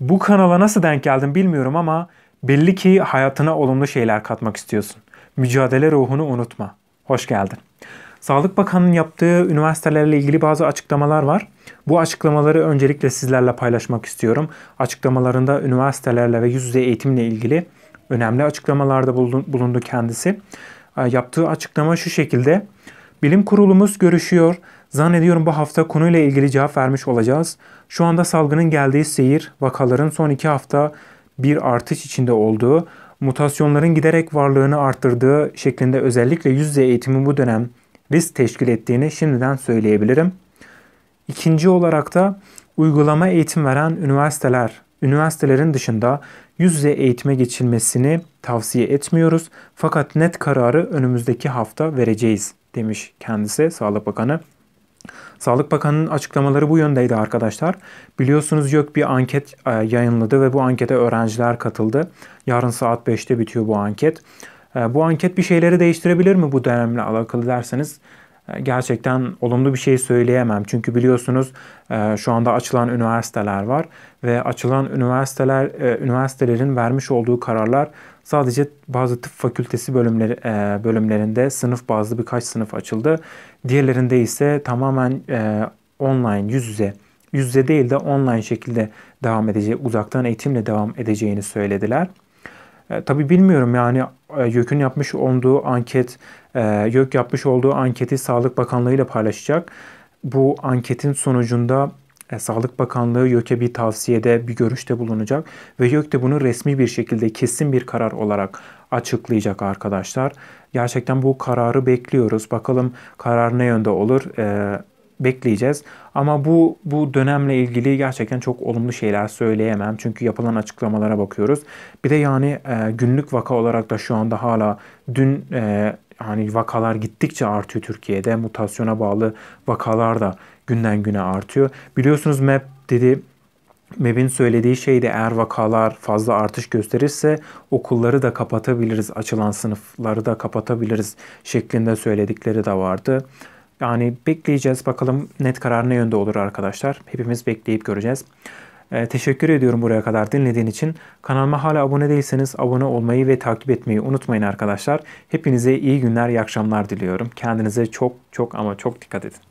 Bu kanala nasıl denk geldin bilmiyorum ama belli ki hayatına olumlu şeyler katmak istiyorsun. Mücadele ruhunu unutma. Hoş geldin. Sağlık Bakanı'nın yaptığı üniversitelerle ilgili bazı açıklamalar var. Bu açıklamaları öncelikle sizlerle paylaşmak istiyorum. Açıklamalarında üniversitelerle ve yüz yüze eğitimle ilgili önemli açıklamalarda bulundu kendisi. Yaptığı açıklama şu şekilde. Bilim kurulumuz görüşüyor. Zannediyorum bu hafta konuyla ilgili cevap vermiş olacağız. Şu anda salgının geldiği seyir vakaların son iki hafta bir artış içinde olduğu, mutasyonların giderek varlığını arttırdığı şeklinde özellikle yüz yüze eğitimi bu dönem risk teşkil ettiğini şimdiden söyleyebilirim. İkinci olarak da uygulama eğitim veren üniversiteler, üniversitelerin dışında yüz yüze eğitime geçilmesini tavsiye etmiyoruz. Fakat net kararı önümüzdeki hafta vereceğiz demiş kendisi Sağlık Bakanı. Sağlık Bakanı'nın açıklamaları bu yöndeydi arkadaşlar. Biliyorsunuz YÖK bir anket e, yayınladı ve bu ankete öğrenciler katıldı. Yarın saat 5'te bitiyor bu anket. E, bu anket bir şeyleri değiştirebilir mi bu dönemle alakalı derseniz e, gerçekten olumlu bir şey söyleyemem. Çünkü biliyorsunuz e, şu anda açılan üniversiteler var ve açılan üniversiteler e, üniversitelerin vermiş olduğu kararlar sadece bazı tıp fakültesi bölümleri bölümlerinde sınıf bazlı birkaç sınıf açıldı. Diğerlerinde ise tamamen online yüz yüze yüz yüze değil de online şekilde devam edecek, uzaktan eğitimle devam edeceğini söylediler. E, tabii bilmiyorum yani e, YÖK'ün yapmış olduğu anket, e, YÖK yapmış olduğu anketi Sağlık Bakanlığı ile paylaşacak. Bu anketin sonucunda e, Sağlık Bakanlığı YÖK'e bir tavsiyede, bir görüşte bulunacak ve YÖK de bunu resmi bir şekilde kesin bir karar olarak açıklayacak arkadaşlar. Gerçekten bu kararı bekliyoruz. Bakalım karar ne yönde olur? Ee, bekleyeceğiz. Ama bu bu dönemle ilgili gerçekten çok olumlu şeyler söyleyemem. Çünkü yapılan açıklamalara bakıyoruz. Bir de yani e, günlük vaka olarak da şu anda hala dün e, hani vakalar gittikçe artıyor Türkiye'de. Mutasyona bağlı vakalar da günden güne artıyor. Biliyorsunuz MEP dedi MEB'in söylediği şey de eğer vakalar fazla artış gösterirse okulları da kapatabiliriz, açılan sınıfları da kapatabiliriz şeklinde söyledikleri de vardı. Yani bekleyeceğiz bakalım net karar ne yönde olur arkadaşlar. Hepimiz bekleyip göreceğiz. Ee, teşekkür ediyorum buraya kadar dinlediğin için. Kanalıma hala abone değilseniz abone olmayı ve takip etmeyi unutmayın arkadaşlar. Hepinize iyi günler, iyi akşamlar diliyorum. Kendinize çok çok ama çok dikkat edin.